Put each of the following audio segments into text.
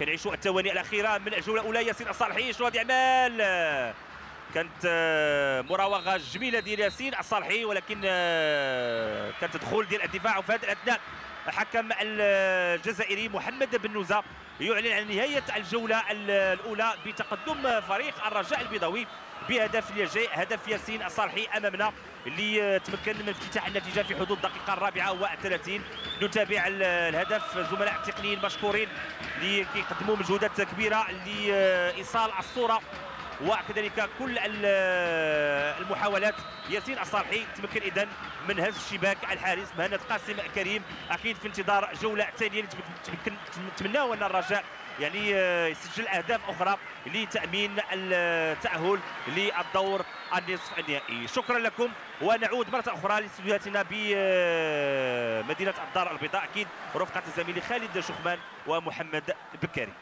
كنعيشوا الثواني الاخيره من الجوله الاولى ياسين الصالحي شنو غادي اعمال كانت آه، مراوغه جميله ديال ياسين الصالحي ولكن آه، كانت دخول ديال الدفاع وفي هذا الاثناء الحكم الجزائري محمد بن نوزه يعلن عن نهايه الجوله الاولى بتقدم فريق الرجاء البيضاوي بهدف اليجي هدف ياسين الصالحي امامنا اللي آه، تمكن من افتتاح النتيجه في حدود الدقيقه الرابعه والثلاثين نتابع الهدف زملاء التقنيين مشكورين اللي كيقدموا مجهودات كبيره لايصال الصوره وكذلك كل المحاولات ياسين الصالحي تمكن اذا من هز شباك الحارس مهند قاسم كريم اكيد في انتظار جوله ثانيه تمكن نتمناو ان الرجاء يعني آه، يسجل اهداف اخرى لتامين التاهل للدور النصف النهائي شكرا لكم ونعود مره اخرى لاستديوهاتنا بمدينه آه، الدار البيضاء اكيد رفقه زميلي خالد شخمان ومحمد بكاري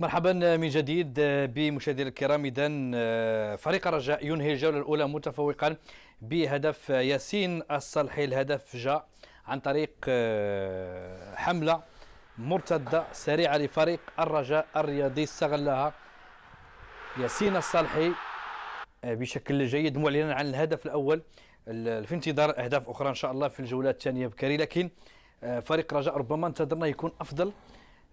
مرحبا من جديد بمشاهدينا الكرام اذا آه، فريق الرجاء ينهي الجوله الاولى متفوقا بهدف ياسين الصلحي الهدف جاء عن طريق آه، حمله مرتده سريعه لفريق الرجاء الرياضي استغلها ياسين الصالحي آه، بشكل جيد معلنا عن الهدف الاول في انتظار اهداف اخرى ان شاء الله في الجوله الثانيه بكري لكن فريق رجاء ربما انتظرنا يكون افضل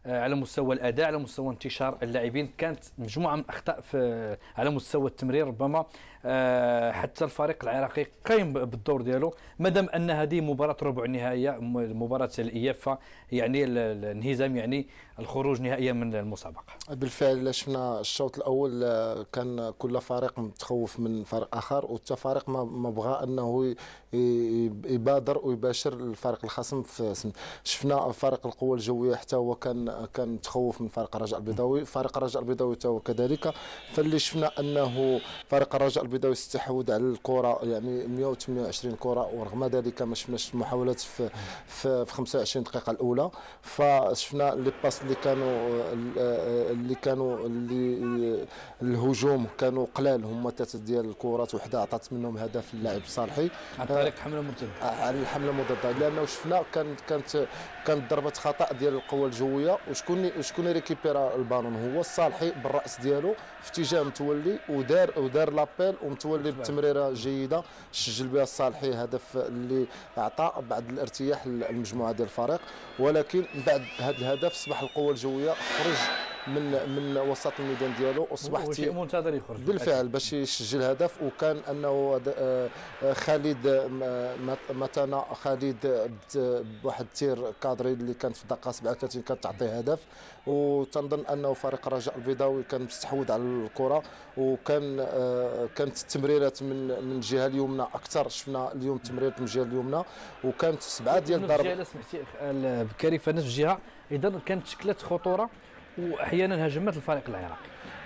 آه، على مستوى الاداء على مستوى انتشار اللاعبين كانت مجموعه من الاخطاء في آه، على مستوى التمرير ربما آه، حتى الفريق العراقي قايم بالدور ديالو مادام ان هذه مباراه ربع النهائيه مباراه الايافه يعني الانهزام يعني الخروج نهائيا من المسابقه بالفعل شفنا الشوط الاول آه، كان كل فريق متخوف من فريق اخر وحتى فريق ما بغى انه يبادر ويباشر الفريق الخصم في شفنا فريق القوه الجويه حتى هو كان كان متخوف من فريق الرجاء البيضاوي فريق الرجاء البيضاوي حتى هو كذلك فاللي شفنا انه فريق الرجاء البيضاوي استحوذ على الكره يعني 128 كره ورغم ذلك ما شفناش محاولات في في 25 دقيقه الاولى فشفنا لي باس اللي كانوا اللي كانوا اللي الهجوم كانوا قلال هما ثلاثه ديال الكرات وحده عطات منهم هدف اللاعب الصالحي عن طريق حمله مرتده آه، على الحمله المضاده لانه شفنا كانت كانت كانت ضربه خطا ديال القوه الجويه وشكون شكون ريكيبيرا البالون هو الصالحي بالراس ديالو في اتجاه متولي ودار ودار لابيل ومتولي بتمريره جيده سجل بها الصالحي هدف اللي عطى بعد الارتياح للمجموعه ديال الفريق ولكن بعد هذا الهدف اصبح القوه الجويه خرج من من وسط الميدان ديالو اصبح منتظر يخرج بالفعل باش يسجل هدف وكان انه آه، خالد آه، متانا خالد بواحد التير كادري اللي كان في الدقه 37 كانت تعطيه هدف وتنظن انه فريق الرجاء البيضاوي كان مستحوذ على الكره وكان آه، كانت التمريرات من من الجهه اليمنى اكثر شفنا اليوم تمريرات من الجهه اليمنى وكانت سبعه ديال الضرب سمعتي بكري فنفس الجهه اذا كانت شكلت خطوره واحيانا هجمات الفريق العراقي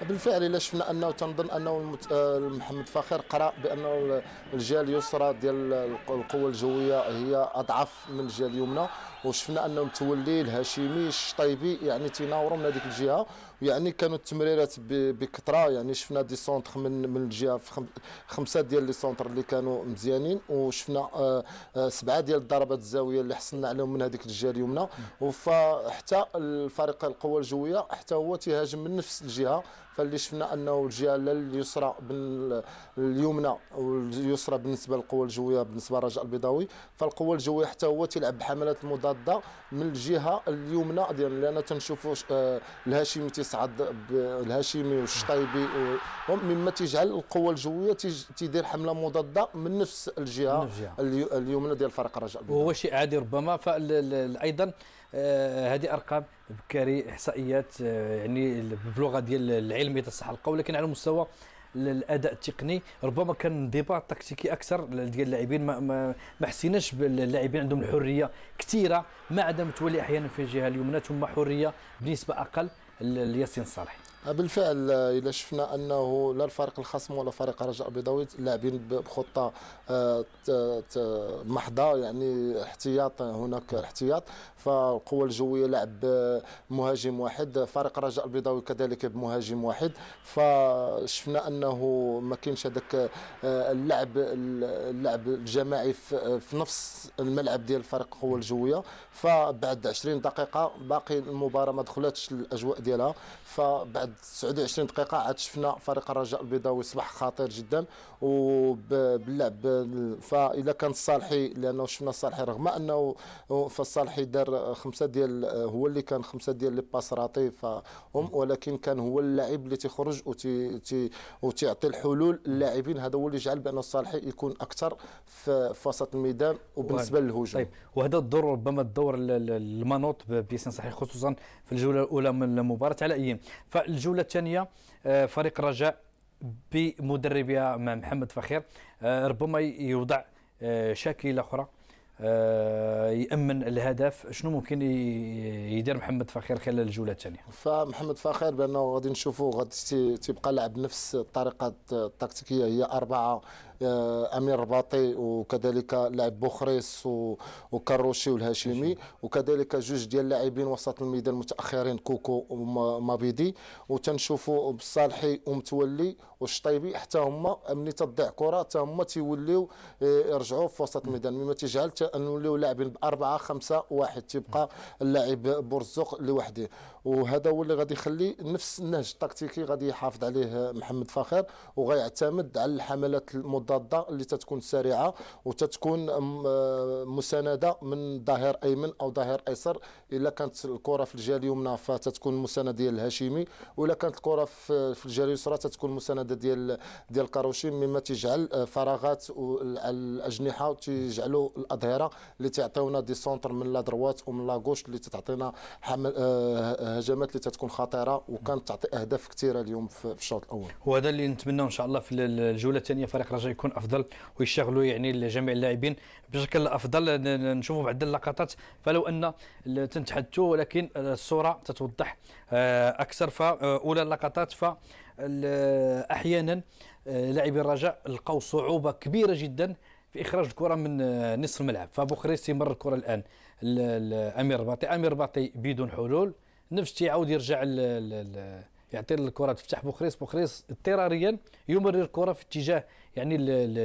بالفعل الا شفنا انه تنظن انه آه، محمد فخر قرا بانه الجهه اليسرى ديال القوه الجويه هي اضعف من الجهه اليمنى وشفنا انه متولي الهاشمي الشطيبي يعني تيناوروا من هذيك الجهه يعني كانوا التمريرات بكثره يعني شفنا دي سونتر من من الجهه في خمسه ديال لي سونتر اللي كانوا مزيانين وشفنا آه،, آه سبعه ديال الضربات الزاويه اللي حصلنا عليهم من هذيك الجهه اليمنى وحتى الفريق القوه الجويه حتى هو تيهاجم من نفس الجهه فاللي شفنا انه الجهه اليسرى اليمنى واليسرى بالنسبه للقوى الجويه بالنسبه للرجاء البيضاوي فالقوى الجويه حتى هو تيلعب بحملات مضاده من الجهه اليمنى ديالنا لان تنشوفوا آه، الهاشمي تيصعد الهاشمي والشطيبي مما تجعل القوى الجويه تيدير حمله مضاده من نفس الجهه اليمنى ديال فريق الرجاء البيضاوي وهو شيء عادي ربما فايضا آه، هذه ارقام بكري احصائيات آه، يعني باللغه ديال العلم اذا صح القول لكن على مستوى الاداء التقني ربما كان انضباط تكتيكي اكثر ديال اللاعبين ما ما, ما حسيناش باللاعبين عندهم الحريه كثيره ما عدم تولي احيانا في الجهه اليمنى ثم حريه بنسبه اقل لياسين صالح بالفعل الا شفنا انه لا الفريق الخصم ولا فريق الرجاء البيضاوي لاعبين بخطه آه، محضه يعني احتياط هناك احتياط فالقوه الجويه لعب مهاجم واحد فريق الرجاء البيضاوي كذلك بمهاجم واحد فشفنا انه ما كاينش هذاك آه، اللعب اللعب الجماعي في نفس الملعب ديال فريق القوه الجويه فبعد 20 دقيقه باقي المباراه ما دخلتش الاجواء ديالها فبعد بعد 29 دقيقه عاد شفنا فريق الرجاء البيضاوي اصبح خطير جدا وباللعب فاذا كان الصالحي لانه شفنا الصالحي رغم انه فالصالحي دار خمسه ديال هو اللي كان خمسه ديال لي باس راطي فهم ولكن كان هو اللاعب اللي تيخرج وتيعطي الحلول للاعبين هذا هو اللي جعل بان الصالحي يكون اكثر في وسط الميدان وبالنسبه للهجوم طيب وهذا الدور ربما الدور المنوط بيسن صحيح خصوصا في الجوله الاولى من المباراه على أيام الجوله الثانيه آه، فريق الرجاء بمدربها محمد فخير آه، ربما يوضع آه، شاكله اخرى يامن الهدف شنو ممكن يدير محمد فخير خلال الجوله الثانيه فمحمد فخير بانه غادي نشوفوا غادي تيبقى لعب نفس الطريقه التكتيكيه هي 4 آه، امير رباطي وكذلك لاعب بوخريس وكروشي والهاشمي وكذلك جوج ديال اللاعبين وسط الميدان المتاخرين كوكو ومابيدي وتنشوفوا بالصالحي ومتولي والشطيبي حتى هما ملي تضيع كره حتى هما تيوليو آه، يرجعوا في وسط الميدان مما تيجعل نوليو لاعبين باربعه خمسه واحد تيبقى اللاعب بورزوق لوحده وهذا هو اللي غادي يخلي نفس النهج التكتيكي غادي يحافظ عليه محمد فخير وغيعتمد على الحملات المضاده اللي تتكون سريعه وتتكون مسانده من ظهير ايمن او ظهير ايسر الا كانت الكره في الجهه اليمنى فتتكون المسانده ديال الهاشمي والا كانت الكره في الجهه اليسرى تتكون المسانده ديال ديال الكاروشي مما تجعل فراغات على الاجنحه وتجعلوا الاظهره اللي تعطيونا دي سونتر من لا دروات ومن لا غوش اللي تتعطينا حمل آه، آه، هجمات اللي تتكون خطيره وكانت تعطي اهداف كثيره اليوم في الشوط الاول وهذا اللي نتمناه ان شاء الله في الجوله الثانيه فريق رجاء يكون افضل ويشتغلوا يعني جميع اللاعبين بشكل افضل نشوفوا بعض اللقطات فلو ان تنتحدثوا ولكن الصوره تتوضح آه، اكثر فاولى اللقطات ف احيانا آه، لاعبي الرجاء لقوا صعوبه كبيره جدا في اخراج الكره من آه، نصف الملعب فبوخريس يمر الكره الان الامير رباطي امير رباطي بدون حلول نفس تيعاود يرجع ل يعطي الكره تفتح بوخريس بوخريس اضطراريا يمرر الكره في اتجاه يعني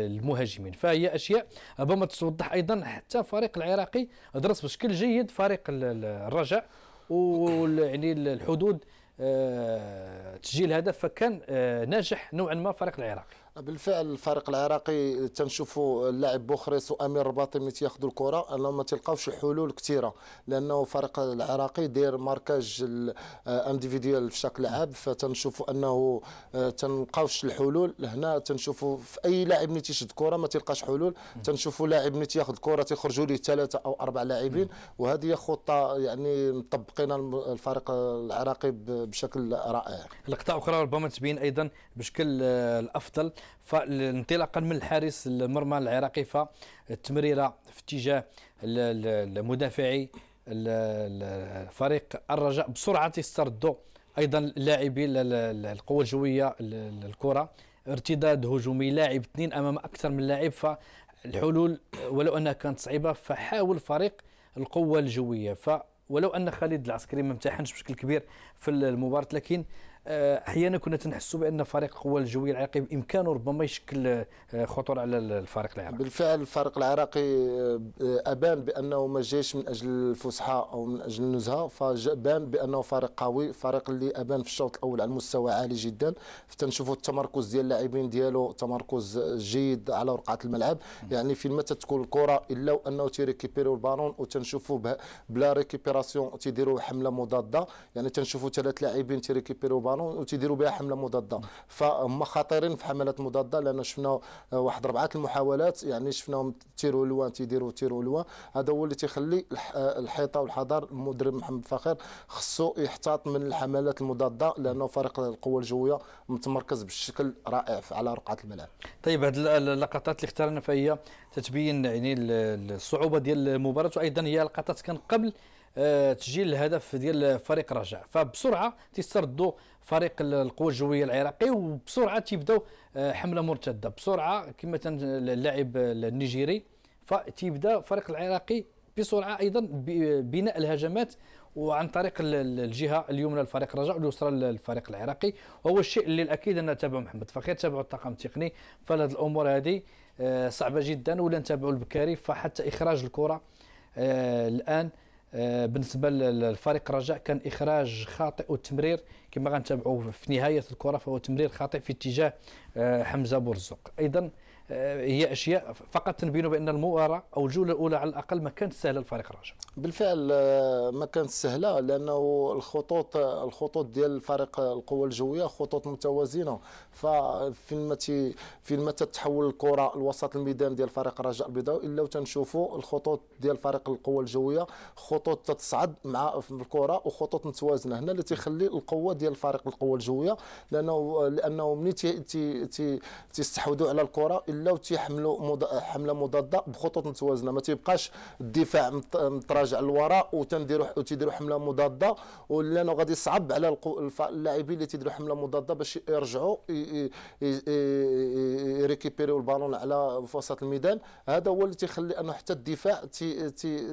المهاجمين فهي اشياء ربما توضح ايضا حتى الفريق العراقي درس بشكل جيد فريق الرجاء ويعني الحدود آه، تسجيل هدف فكان آه، ناجح نوعا ما الفريق العراقي بالفعل الفريق العراقي تنشوفوا اللاعب بوخريس وامير الرباطي ملي تياخذوا الكره انهم ما تلقاوش حلول كثيره لانه الفريق العراقي داير ماركاج انديفيديوال في شكل لعب فتنشوفوا انه آه، تنلقاوش الحلول هنا تنشوفوا في اي لاعب ملي تيشد كره ما تلقاش حلول تنشوفوا لاعب ملي تياخذ كره تيخرجوا ليه ثلاثه او اربع لاعبين وهذه خطه يعني مطبقينها الفريق العراقي بشكل رائع لقطه اخرى ربما تبين ايضا بشكل آه، الافضل فانطلاقا من الحارس المرمى العراقي فالتمريره في اتجاه المدافعي فريق الرجاء بسرعه استردوا ايضا لاعبي القوه الجويه الكره ارتداد هجومي لاعب اثنين امام اكثر من لاعب فالحلول ولو انها كانت صعيبه فحاول فريق القوه الجويه ف ولو ان خالد العسكري ما امتحنش بشكل كبير في المباراه لكن آه، احيانا كنا تنحسوا بان فريق قوى الجويه العراقي بامكانه ربما يشكل آه، خطوره على الفريق العراقي بالفعل الفريق العراقي آه، ابان بانه ما جاش من اجل الفسحه او من اجل النزهه فبان بانه فريق قوي فريق اللي ابان في الشوط الاول على مستوى عالي جدا فتنشوفوا التمركز ديال اللاعبين ديالو تمركز جيد على رقعه الملعب يعني فين ما تتكون الكره الا وانه تيريكيبيريو البالون وتنشوفوا بلا ريكيبيراسيون تيديروا حمله مضاده يعني تنشوفوا ثلاث لاعبين تيريكيبيريو البالون وتيديروا بها حمله مضاده فهم خطيرين في حملات مضاده لان شفنا آه، واحد ربعه المحاولات يعني شفناهم تيروا لوان تيديروا تيروا لوان هذا هو اللي تيخلي آه، الحيطه والحذر المدرب محمد فخير خصو يحتاط من الحملات المضاده لانه فريق القوه الجويه متمركز بشكل رائع على رقعه الملعب. طيب هذه اللقطات اللي اختارنا فهي تتبين يعني الصعوبه ديال المباراه وايضا هي لقطات كان قبل آه، تسجيل الهدف ديال فريق رجاء فبسرعه تيستردوا فريق القوه الجويه العراقي وبسرعه تيبداو آه، حمله مرتده بسرعه كما اللاعب النيجيري فتيبدا فريق العراقي بسرعه ايضا بناء الهجمات وعن طريق الجهه اليمنى لفريق رجاء واليسرى للفريق العراقي وهو الشيء اللي الاكيد ان تابعوا محمد فخير تابعوا الطاقم التقني فهاد الامور هذه آه، صعبه جدا ولا نتابعوا البكاري فحتى اخراج الكره الان آه، بالنسبه للفريق رجاء كان اخراج خاطئ والتمرير كما غنتابعوا في نهايه الكره فهو تمرير خاطئ في اتجاه آه، حمزه بورزوق ايضا آه، هي اشياء فقط تنبين بان المباراه او الجوله الاولى على الاقل ما كانت سهله لفريق الرجاء بالفعل آه، ما كانت سهله لانه الخطوط الخطوط ديال فريق القوى الجويه خطوط متوازنه ففين ما فين ما تتحول الكره لوسط الميدان ديال فريق الرجاء البيضاوي الا وتنشوفوا الخطوط ديال فريق القوى الجويه خطوط تتصعد مع الكره وخطوط متوازنه هنا اللي تيخلي القوه ديال فريق القوى الجويه لانه لانه ملي تيستحوذوا على الكره ولاو تيحملوا حمله مضاده بخطوط متوازنه ما تيبقاش الدفاع متراجع للوراء وتنديروا وتيديروا حمله مضاده ولا غادي يصعب على اللاعبين اللي تيديروا حمله مضاده باش يرجعوا يريكيبيريو البالون على وسط الميدان هذا هو اللي تيخلي انه حتى الدفاع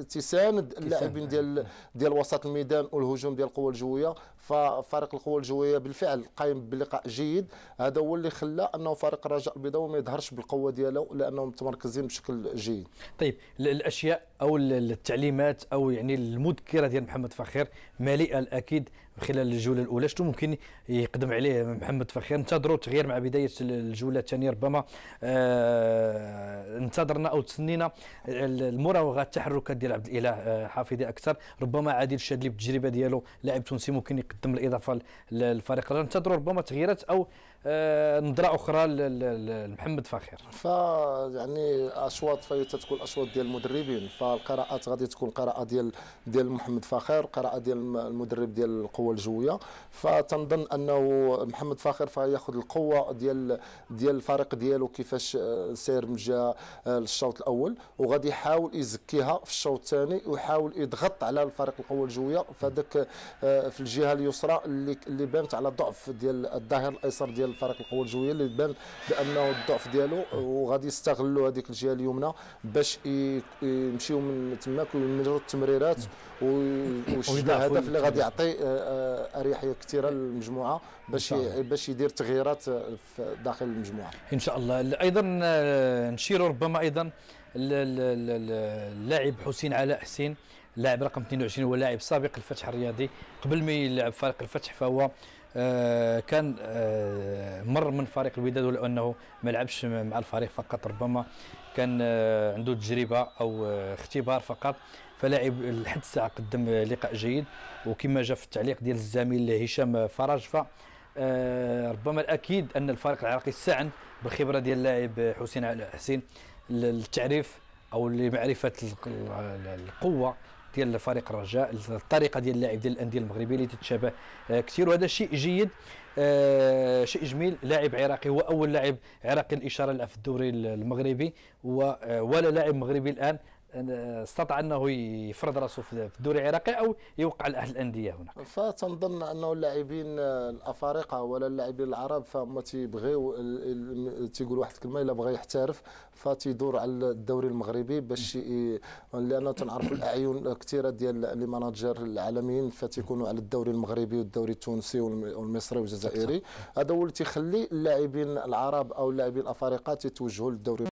تيساند اللاعبين ديال ديال وسط الميدان والهجوم ديال القوى الجويه ففريق القوى الجويه بالفعل قايم بلقاء جيد هذا هو اللي خلى انه فريق الرجاء البيضاوي ما يظهرش بالقوه ديالو لانهم متمركزين بشكل جيد طيب الاشياء او التعليمات او يعني المذكره ديال محمد فخير مليئه الاكيد خلال الجوله الاولى شنو ممكن يقدم عليه محمد فخير انتظروا تغيير مع بدايه الجوله الثانيه ربما آه، انتظرنا او تسنينا المراوغه التحركات ديال عبد الاله آه، حافظي اكثر ربما عادل الشاذلي بالتجربه ديالو لاعب تونسي ممكن يقدم الاضافه للفريق انتظروا ربما تغييرات او آه، نظره اخرى لمحمد فخير ف يعني اصوات فهي تتكون اصوات ديال المدربين فالقراءات غادي تكون قراءه ديال ديال محمد فخير قراءه ديال المدرب ديال القوه الجويه فتنظن انه محمد فاخر فياخذ القوه ديال ديال الفريق ديالو كيفاش آه، سير من جهه الشوط آه، الاول وغادي يحاول يزكيها في الشوط الثاني ويحاول يضغط على الفريق القوه الجويه فداك آه، في الجهه اليسرى اللي اللي بانت على ضعف ديال الظهير الايسر ديال الفريق القوه الجويه اللي بان بانه الضعف ديالو وغادي يستغلوا هذيك الجهه اليمنى باش يمشيوا من تماك ويمرروا التمريرات ويشجع الهدف اللي غادي يعطي اريحيه كثيره للمجموعه باش باش يدير تغييرات داخل المجموعه ان شاء الله ايضا آه، نشير ربما ايضا اللاعب حسين علاء حسين لاعب رقم 22 هو لاعب سابق الفتح الرياضي قبل ما يلعب فريق الفتح فهو آه، كان آه، مر من فريق الوداد ولو انه ما لعبش مع الفريق فقط ربما كان عنده تجربه او اختبار فقط فلاعب لحد الساعه قدم لقاء جيد وكما جاء في التعليق ديال الزميل هشام فرج ف آه، ربما الاكيد ان الفريق العراقي استعن بالخبره ديال اللاعب حسين حسين للتعريف او لمعرفه القوه ديال فريق الرجاء الطريقه ديال اللاعب ديال الانديه المغربيه اللي تتشابه آه، كثير وهذا شيء جيد آه، شيء جميل لاعب عراقي هو اول لاعب عراقي الاشاره يلعب في الدوري المغربي ولا لاعب مغربي الان استطاع انه يفرض راسه في الدوري العراقي او يوقع لاحد الانديه هناك فتنظن انه اللاعبين الافارقه ولا اللاعبين العرب فما تيبغيو تيقول واحد الكلمه الا بغى يحترف فتيدور على الدوري المغربي باش لان تنعرف الاعين كثيره ديال لي ماناجر العالميين فتيكونوا على الدوري المغربي والدوري التونسي والمصري والجزائري هذا هو اللي تيخلي اللاعبين العرب او اللاعبين الافارقه تيتوجهوا للدوري